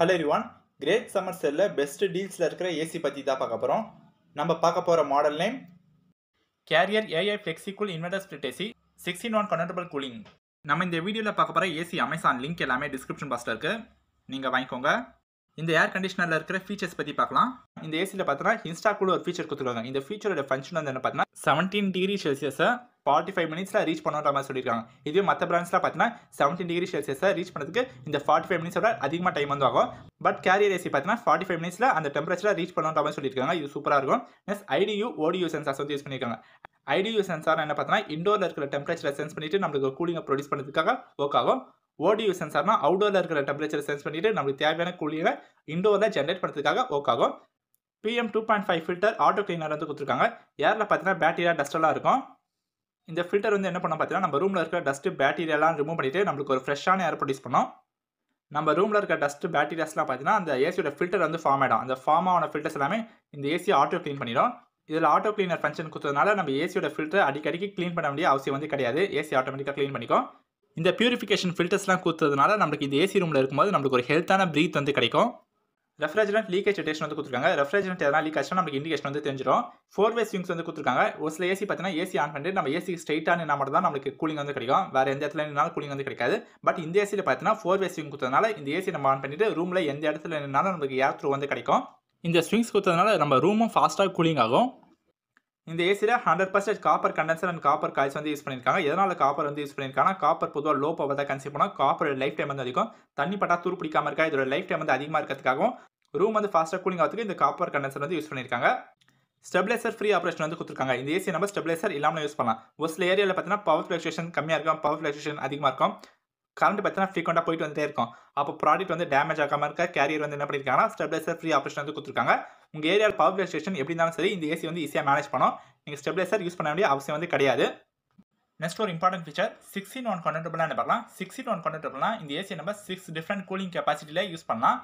hello ரிவான் great summer செல்லில் best டீல்ஸில் இருக்கிற ஏசி பற்றி தான் பார்க்க போகிறோம் நம்ம பார்க்க போகிற model name Carrier AI Flexicool inverter split AC sixteen one convertible cooling நம்ம இந்த வீடியோவில் பார்க்க போகிற ஏசி அமேசான் லிங்க் எல்லாமே டிஸ்கிரிப்ஷன் பாக்ஸில் இருக்குது நீங்கள் வாங்கிக்கோங்க இந்த ஏர் கண்டிஷனரில் இருக்கிற ஃபீச்சர்ஸ் பற்றி பார்க்கலாம் இந்த ஏசியில் இன்ஸ்டா கூட ஒரு ஃபீச்சர் கொடுத்துருக்காங்க இந்த ஃபீச்சரோட ஃபங்க்ஷன் வந்து என்ன பார்த்தீங்கன்னா செவன்டீன் டிகிரி செல்சியஸை ஃபார்ட்டி ஃபைவ் மினிட்ஸில் ரீச் பண்ணுற மாதிரி சொல்லியிருக்காங்க இதுவே மற்ற பிராண்ட்ஸ்லாம் பார்த்தீங்கன்னா செவன்டீன் டிகிரி செல்சியஸை ரீச் பண்ணுறதுக்கு இந்த ஃபார்ட்டி ஃபைவ் மினிட்ஸோட அதிகமாக டைம் வந்து ஆகும் பட் கேரியர் ஏசி பார்த்தீங்கன்னா ஃபார்ட்டி ஃபைவ் மினிட்ஸில் அந்த டெம்பரேச்சரில் ரீச் பண்ணுற மாதிரி சொல்லியிருக்காங்க இது சூப்பராக இருக்கும் நெக்ஸ்ட் ஐடியு ஓடியூ சென்சார்ஸ் வந்து யூஸ் பண்ணியிருக்காங்க ஐடியு சென்சார் என்ன பார்த்தீங்கன்னா இண்டோரில் இருக்கிற டெம்பரேச்சரை சென்ஸ் பண்ணிட்டு நம்மளுக்கு கூலிங்கை ப்ரொடியூஸ் பண்ணுறதுக்காக ஒர்க் ஆகும் ஓடியூ சென்சார்னா அவுடோரில் இருக்கிற டெம்பரேச்சர் சென்ஸ் பண்ணிட்டு நம்மளுக்கு தேவையான குழியை இண்டோரில் ஜென்ரேட் பண்ணுறதுக்காக ஒர்க் ஆகும் PM two point five filter auto cleaner வந்து கொடுத்துருக்காங்க ஏரில் பார்த்தீங்கன்னா பேட்டரியா டஸ்டெல்லாம் இருக்கும் இந்த ஃபில்டர் வந்து என்ன பண்ணோம் பார்த்தீங்கன்னா நம்ம ரூமில் இருக்கிற டஸ்ட்டு பேட்டீரியாலாம் ரிமூவ் பண்ணிவிட்டு நம்மளுக்கு ஒரு ஃப்ரெஷ்ஷான ஏர் ப்ரொடியூஸ் பண்ணோம் நம்ம ரூமில் இருக்க டஸ்ட்டு பேட்டீரியாஸ்லாம் பார்த்தீங்கன்னா அந்த ஏசியோட ஃபில்டர் வந்து ஃபார்ம் ஆகிடும் அந்த ஃபார்ம் ஆன ஃபில்டர்ஸ் எல்லாமே இந்த ஏசியை ஆட்டோ க்ளீன் பண்ணிடும் இதில் ஆட்டோ கிளீனர் ஃபங்க்ஷன் கொடுத்ததுனால நம்ம ஏசியோட ஃபில்டர் அடிக்கடிக்கு க்ளீன் பண்ண வேண்டிய அவசியம் வந்து கிடையாது ஏசி ஆட்டோமேட்டிக்காக க்ளீன் பண்ணிக்கும் இந்த பியூரிஃபிகேஷன் ஃபில்டர்ஸ்லாம் கொடுத்ததுனால நம்மளுக்கு இந்த ஏசி ரூமில் இருக்கும்போது நம்மளுக்கு ஒரு ஹெல்த்தான ப்ரீத் வந்து கிடைக்கும் ரெஃப்ரிஜரண்ட் லீக்கேஜ் டெஸ்ட் வந்து கொடுத்துருக்காங்க ரெஃப்ரிஜரண்ட் எதனா லீக் ஆச்சுன்னா நமக்கு இண்டிகேஷன் வந்து தெரிஞ்சிடும் ஃபோர் வே ஸ்விங்ஸ் வந்து கொடுத்துருக்காங்க ஒரு சில ஏசி பார்த்தீங்கன்னா ஏசி ஆன் பண்ணிட்டு நம்ம ஏசி ஸ்ட்ரைட்டாக நின்னா மட்டும் தான் நம்மளுக்கு கூலிங் வந்து கிடைக்கும் வேறு எந்த இடத்துல நின்னாலும் கூலிங் வந்து கிடைக்காது பட் இந்த ஏசியில் பார்த்தீங்கன்னா ஃபோர் வே ஸ்விங் கொடுத்ததுனால இந்த ஏசி நம்ம ஆன் பண்ணிட்டு ரூமில் எந்த இடத்துல நின்னாலும் நமக்கு ஏர் த்ரூ வந்து கிடைக்கும் இந்த ஸ்விங்ஸ் கொடுத்ததுனால நம்ம ரூமும் ஃபாஸ்ட்டாக கூலிங் ஆகும் இந்த ஏசியில் hundred percentage copper condenser and copper coils வந்து யூஸ் பண்ணியிருக்காங்க எதனால் காப்பர் வந்து யூஸ் பண்ணியிருக்காங்க காப்பர் பொதுவாக லோ பவர் தான் கன்சியூம் பண்ணால் காப்பர் லைஃப் டைம் வந்து அதிகம் தண்ணி பட்டா துரு பிடிக்காம இருக்கா இதோட லைஃப் டைம் வந்து அதிகமாக இருக்கிறதுக்காகவும் ரூம் வந்து ஃபாஸ்ட்டாக கூலிங் ஆகிறதுக்கு இந்த காப்பர் கண்டென்சர் வந்து யூஸ் பண்ணியிருக்காங்க ஸ்டெபிளைசர் ஃப்ரீ ஆப்ரேஷன் வந்து கொடுத்துருக்காங்க இந்த ஏசி நம்ம ஸ்டெபிளைசர் இல்லாமல் யூஸ் பண்ணலாம் ஒரு சில ஏரியாவில் பார்த்தீங்கன்னா பவர் ஃபிளக்சுவேஷன் கம்மியாக இருக்கும் பவர் ஃபிளக்சுவேஷன் அதிகமாக இருக்கும் கரண்ட் பார்த்தீங்கன்னா ஃப்ரீக்வெண்ட்டாக போயிட்டு வந்தே இருக்கும் அப்போ ப்ராடக்ட் வந்து டேமேஜ் ஆகாமல் இருக்க கேரியர் வந்து என்ன பண்ணியிருக்காங்கன்னா ஸ்டெப்லைசர் ஃப்ரீ ஆப்ரேஷன் வந்து கொடுத்துருக்காங்க உங்கள் ஏரியாவில் பவர் ஸ்டேஷன் எப்படி இருந்தாலும் சரி இந்த ஏசி வந்து ஈஸியாக மேனேஜ் பண்ணோம் நீங்கள் ஸ்டெப்லைசர் யூஸ் பண்ண வேண்டிய அவசியம் வந்து கிடையாது நெக்ஸ்ட் ஒரு இம்பார்ட்டன்ட் ஃபீச்சர் சிக்ஸ்டின் ஒன் கண்டென்டபிளாக பார்க்கலாம் சிக்ஸ்டின் ஒன் கண்டென்டபிள்னா இந்த ஏசி நம்ம சிக்ஸ் டிஃப்ரெண்ட் கூலிங் கெப்பாசிட்டியில் யூஸ் பண்ணலாம்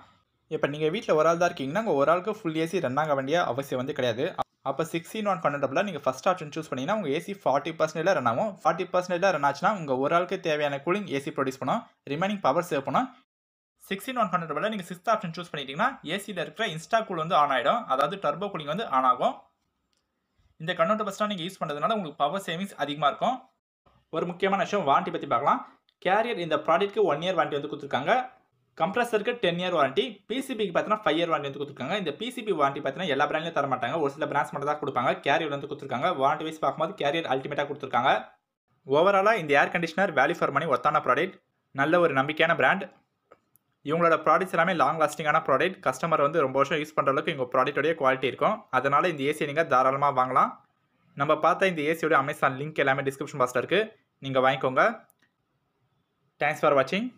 இப்போ நீங்கள் வீட்டில் ஒரு ஆள் தான் இருக்கீங்கன்னா ஒரு ஆளுக்கு ஃபுல் ஏசி ரன் ஆக வேண்டிய அவசியம் வந்து கிடையாது அப்போ சிக்ஸ்டின் ஒன் பன்னெண்டு டபுளாக நீங்கள் ஃபஸ்ட் ஆப்ஷன் சூஸ் பண்ணிங்கன்னா உங்கள் ஏசி ஃபார்ட்டி பர்சன்டேஜில் ரன் ஆகும் ஃபார்ட்டி பர்சன்டேஜில் ரன் ஆச்சுன்னா உங்கள் ஒரு ஆளுக்கு தேவையான கூலிங் ஏசி ப்ரொடியூஸ் பண்ணும் ரிமைனிங் பவர் சேவ் பண்ணும் சிக்ஸ்டின் ஒன் பண்ணுற பல நீங்கள் சிக்ஸ்த் ஆப்ஷன் சூஸ் பண்ணிட்டீங்கன்னா ஏசியில் இருக்கிற இன்ஸ்டா கூல் வந்து ஆன் ஆகிடும் அதாவது டர்போ கூலிங் வந்து ஆன் ஆகும் இந்த கன்வெர்ட்டர் பஸ்ட்டாக நீங்கள் யூஸ் பண்ணுறதுனால உங்களுக்கு பவர் சேவிங்ஸ் அதிகமாக இருக்கும் ஒரு முக்கியமான விஷயம் வாரண்ட்டி பற்றி பார்க்கலாம் கேரியர் இந்த ப்ராடக்ட்க்கு ஒன் இயர் வாரண்ட்டி வந்து கொடுத்துருக்காங்க கம்ப்ரஸருக்கு டென் இயர் வாரண்டி பிசிபிக்கு பார்த்தீங்கன்னா ஃபைவ் இயர் வாரண்டி வந்து கொடுத்துருக்காங்க இந்த பிசிபி வாரண்டி பார்த்தீங்கன்னா எல்லா பிராண்ட்லையும் தர மாட்டாங்க ஒரு சில பிராண்ட்ஸ் மட்டும் தான் கொடுப்பாங்க கேரியர் வந்து கொடுத்துருக்காங்க வாரண்டி வைஸ் பார்க்கும்போது கேரியர் அல்டிமேட்டாக கொடுத்துருக்காங்க ஓவராலாக இந்த air conditioner value for money ஒத்தான ப்ராடக்ட் நல்ல ஒரு நம்பிக்கையான பிராண்ட் இவங்களோட ப்ராடக்ட்ஸ் எல்லாமே லாங் லாஸ்டிங்கான ப்ராடக்ட் கஸ்டமர் வந்து ரொம்ப வருஷம் யூஸ் பண்ணுற அளவுக்கு இவங்க ப்ராடக்ட்டோடைய குவாலிட்டி இருக்கும் அதனால் இந்த ஏசியை நீங்கள் தாராளமாக வாங்கலாம் நம்ம பார்த்தா இந்த ஏசியோட அமேசான் லிங்க் எல்லாமே டிஸ்கிரிப்ஷன் பாக்ஸில் இருக்குது நீங்கள் வாங்கிக்கோங்க தேங்க்ஸ் ஃபார் வாட்சிங்